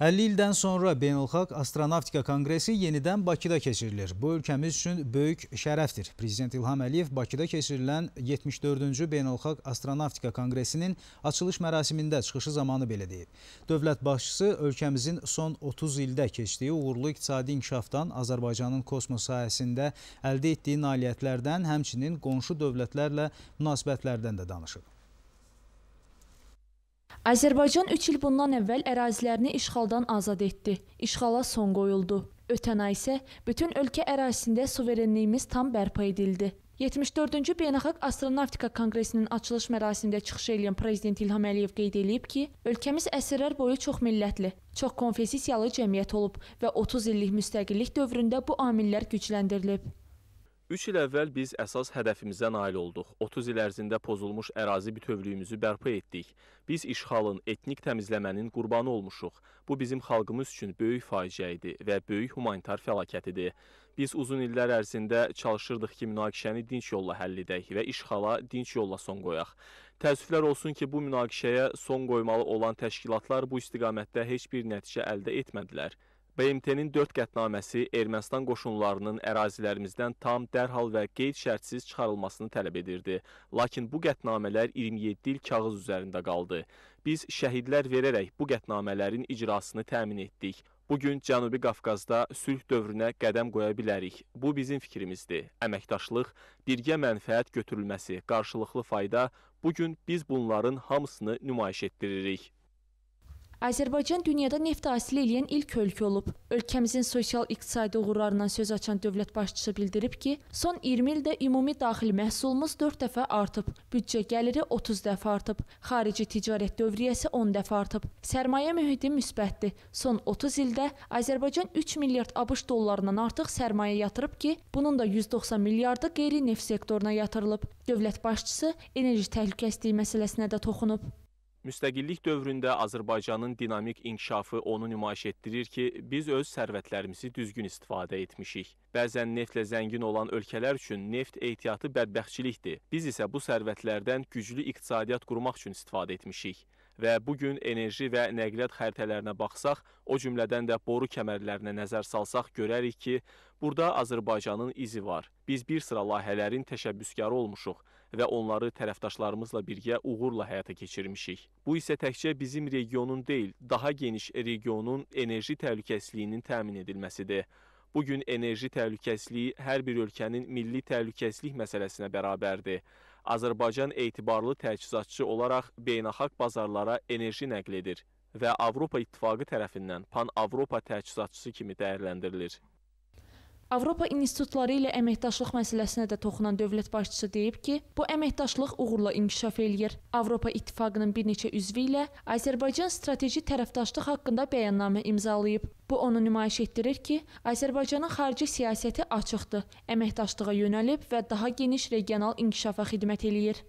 50 ildən sonra Beynəlxalq Astronavtika Konqresi yenidən Bakıda keçirilir. Bu ölkəmiz üçün böyük şərəfdir. Prezident İlham Əliyev Bakıda keçirilən 74-cü Beynəlxalq Astronavtika Konqresinin açılış mərasimində çıxışı zamanı belə deyib. Dövlət başçısı ölkəmizin son 30 ildə keçdiyi uğurlu iqtisadi inkişafdan, Azərbaycanın kosmos sahəsində əldə etdiyi nailiyyətlərdən, həmçinin qonşu dövlətlərlə münasibətlərdən də danışıb. Azərbaycan 3 il bundan əvvəl ərazilərini işğaldan azad etdi. İşğala son qoyuldu. Ötən ay isə bütün ölkə ərazisində suverenliyimiz tam bərpa edildi. 74-cü Beynəlxalq Astronavtika Konqresinin açılış mərasimində çıxış edən prezident İlham Əliyev qeyd edib ki, ölkəmiz əsrlər boyu çox millətli, çox konfessiyalı cəmiyyət olub və 30 illik müstəqillik dövründə bu amillər gücləndirilib. Üç il əvvəl biz əsas hədəfimizə nail olduq. 30 il ərzində pozulmuş ərazi bütövlüyümüzü bərpa etdik. Biz işğalın, etnik təmizləmənin qurbanı olmuşuq. Bu bizim xalqımız üçün böyük faciə idi və böyük humanitar fəlakətidir. Biz uzun illər ərzində çalışırdıq ki, münaqişəni dinç yolla həll edək və işğala dinç yolla son qoyaq. Təəssüflər olsun ki, bu münaqişəyə son qoymalı olan təşkilatlar bu istiqamətdə heç bir nəticə əldə etmədilər. BMT-nin 4 qətnaməsi Ermənistan qoşunlarının ərazilərimizdən tam, dərhal və qeyd-şərtsiz çıxarılmasını tələb edirdi. Lakin bu qətnamələr 27 il kağız üzərində qaldı. Biz şəhidlər verərək bu qətnamələrin icrasını təmin etdik. Bugün Cənubi Qafqazda sülh dövrünə qədəm qoya bilərik. Bu bizim fikrimizdir. Əməkdaşlıq, birgə mənfəət götürülməsi, qarşılıqlı fayda, bugün biz bunların hamısını nümayiş etdiririk. Azərbaycan dünyada neft hasil eləyən ilk ölkə olub. Ölkəmizin sosial-iqtisadi uğurlarından söz açan dövlət başçısı bildirib ki, son 20 ildə ümumi daxili məhsulumuz 4 dəfə artıb, büdcə gəliri 30 dəfə artıb, xarici ticarət dövriyyəsi 10 dəfə artıb. Sərmayə mühiti müsbətdir. Son 30 ildə Azərbaycan 3 milyard ABŞ dollarından artıq sərmayə yatırıb ki, bunun da 190 milyardı qeyri-neft sektoruna yatırılıb. Dövlət başçısı enerji təhlükəsizliyi məsələsinə də toxunub. Müstəqillik dövründə Azərbaycanın dinamik inkişafı onu nümayiş etdirir ki, biz öz sərvətlərimizi düzgün istifadə etmişik. Bəzən neftlə zəngin olan ölkələr üçün neft ehtiyatı bədbəxtçilikdir. Biz isə bu sərvətlərdən güclü iqtisadiyyat qurmaq üçün istifadə etmişik və bu gün enerji və nəqliyyat xəritələrinə baxsaq, o cümlədən də boru kəmərlərinə nəzər salsaq görərik ki, burada Azərbaycanın izi var. Biz bir sıra layihələrin təşəbbüskarı olmuşuq və onları tərəfdaşlarımızla birgə uğurla həyata keçirmişik. Bu isə təkcə bizim regionun deyil, daha geniş regionun enerji təhlükəsizliyinin təmin edilməsidir. Bugün enerji təhlükəsizliyi hər bir ölkənin milli təhlükəsizlik məsələsinə bərabərdir. Azərbaycan etibarlı təchizatçı olaraq beynəlxalq bazarlara enerji nəql edir və Avropa İttifaqı tərəfindən Pan-Avropa təchizatçısı kimi dəyərləndirilir. Avropa institutları ilə əməkdaşlıq məsələsinə də toxunan dövlət başçısı deyib ki, bu əməkdaşlıq uğurla inkişaf eləyir. Avropa İttifaqının bir neçə üzvü ilə Azərbaycan strateji tərəfdaşlıq haqqında bəyannamə imzalayıb. Bu onu nümayiş etdirir ki, Azərbaycanın xarici siyasəti açıqdır, əməkdaşlığa yönəlib və daha geniş regional inkişafa xidmət eləyir.